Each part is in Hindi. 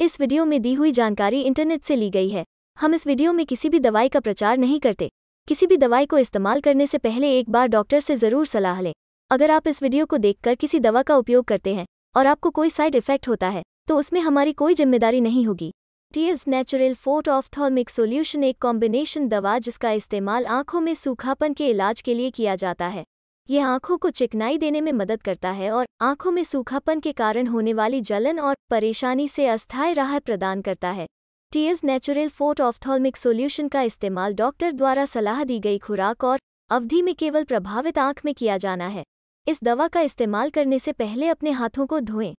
इस वीडियो में दी हुई जानकारी इंटरनेट से ली गई है हम इस वीडियो में किसी भी दवाई का प्रचार नहीं करते किसी भी दवाई को इस्तेमाल करने से पहले एक बार डॉक्टर से ज़रूर सलाह लें अगर आप इस वीडियो को देखकर किसी दवा का उपयोग करते हैं और आपको कोई साइड इफेक्ट होता है तो उसमें हमारी कोई जिम्मेदारी नहीं होगी TS natural of ophthalmic solution एक कॉम्बिनेशन दवा जिसका इस्तेमाल आंखों में सूखापन के इलाज के लिए किया जाता है ये आंखों को चिकनाई देने में मदद करता है और आंखों में सूखापन के कारण होने वाली जलन और परेशानी से अस्थायी राहत प्रदान करता है TS natural forte ophthalmic solution का इस्तेमाल डॉक्टर द्वारा सलाह दी गई खुराक और अवधि में केवल प्रभावित आंख में किया जाना है इस दवा का इस्तेमाल करने से पहले अपने हाथों को धोएं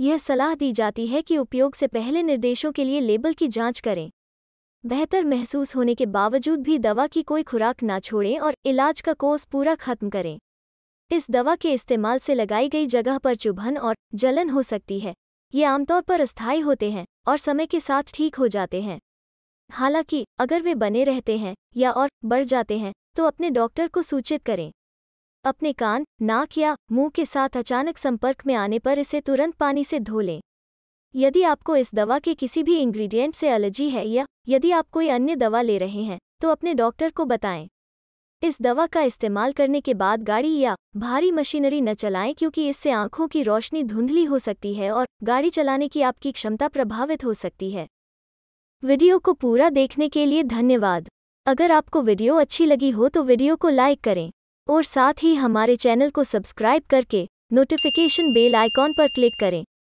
यह सलाह दी जाती है कि उपयोग से पहले निर्देशों के लिए लेबल की जांच करें बेहतर महसूस होने के बावजूद भी दवा की कोई खुराक ना छोड़ें और इलाज का कोर्स पूरा खत्म करें इस दवा के इस्तेमाल से लगाई गई जगह पर चुभन और जलन हो सकती है ये आमतौर पर अस्थायी होते हैं और समय के साथ ठीक हो जाते हैं हालांकि अगर वे बने रहते हैं या और बढ़ जाते हैं तो अपने डॉक्टर को सूचित करें अपने कान नाक या मुंह के साथ अचानक संपर्क में आने पर इसे तुरंत पानी से धो लें यदि आपको इस दवा के किसी भी इंग्रेडिएंट से एलर्जी है या यदि आप कोई अन्य दवा ले रहे हैं तो अपने डॉक्टर को बताएं इस दवा का इस्तेमाल करने के बाद गाड़ी या भारी मशीनरी न चलाएं क्योंकि इससे आंखों की रोशनी धुंधली हो सकती है और गाड़ी चलाने की आपकी क्षमता प्रभावित हो सकती है वीडियो को पूरा देखने के लिए धन्यवाद अगर आपको वीडियो अच्छी लगी हो तो वीडियो को लाइक करें और साथ ही हमारे चैनल को सब्सक्राइब करके नोटिफिकेशन बेल आइकॉन पर क्लिक करें